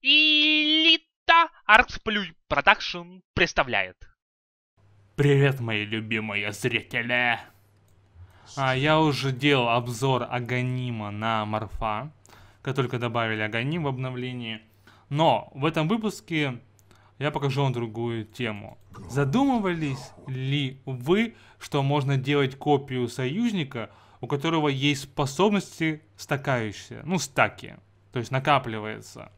Элита Артсплюй Продакшн представляет. Привет, мои любимые зрители! А, я уже делал обзор Аганима на Морфа, как только добавили Аганим в обновлении. Но в этом выпуске я покажу вам другую тему. Задумывались ли вы, что можно делать копию союзника, у которого есть способности стакающие, ну стаки, то есть накапливается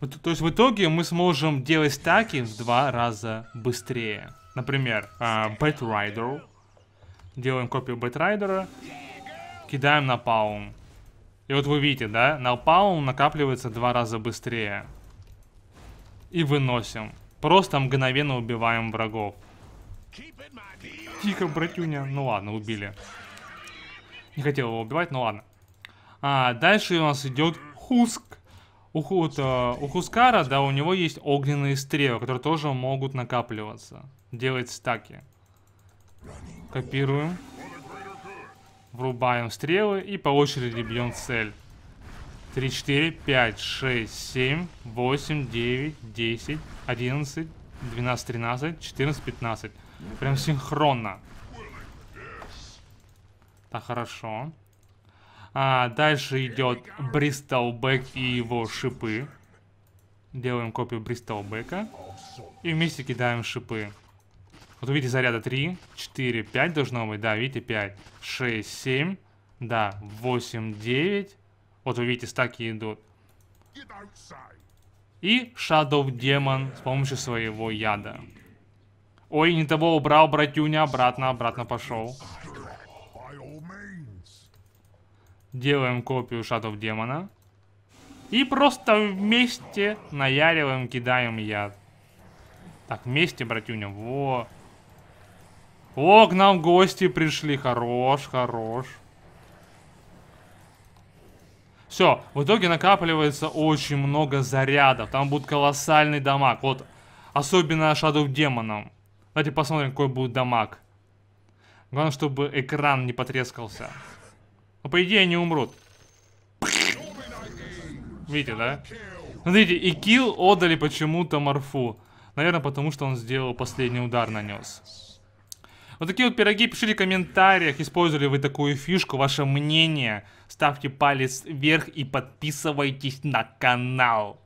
то есть в итоге мы сможем делать таки в два раза быстрее. Например, Бэтрайдер. Делаем копию Бэтрайдера. Кидаем на паум. И вот вы видите, да? На паум накапливается два раза быстрее. И выносим. Просто мгновенно убиваем врагов. Тихо, братюня. Ну ладно, убили. Не хотел его убивать, но ну ладно. А, дальше у нас идет Хуск у, Худ, э, у Хускара, да, у него есть огненные стрелы, которые тоже могут накапливаться. Делать стаки. Копируем. Врубаем стрелы и по очереди бьем цель. 3, 4, 5, 6, 7, 8, 9, 10, 11, 12, 13, 14, 15. Прям синхронно. Так, Хорошо. А дальше идет Бристол Бристолбэк и его шипы. Делаем копию Бристол Бристолбека. И вместе кидаем шипы. Вот видите, заряда 3, 4, 5 должно быть. Да, видите, 5, 6, 7. Да, 8, 9. Вот вы видите, стаки идут. И Shadow Демон с помощью своего яда. Ой, не того убрал, братюня. Обратно, обратно пошел. Делаем копию шатов демона. И просто вместе наяриваем, кидаем яд. Так, вместе, братюня. Во. О, к нам гости пришли. Хорош, хорош. Все, в итоге накапливается очень много зарядов. Там будет колоссальный дамаг. Вот, особенно Шадов Демоном. Давайте посмотрим, какой будет дамаг. Главное, чтобы экран не потрескался. Но а по идее они умрут. Видите, да? Ну, смотрите, и килл отдали почему-то Марфу. Наверное, потому что он сделал последний удар, нанес. Вот такие вот пироги. Пишите в комментариях, использовали вы такую фишку, ваше мнение. Ставьте палец вверх и подписывайтесь на канал.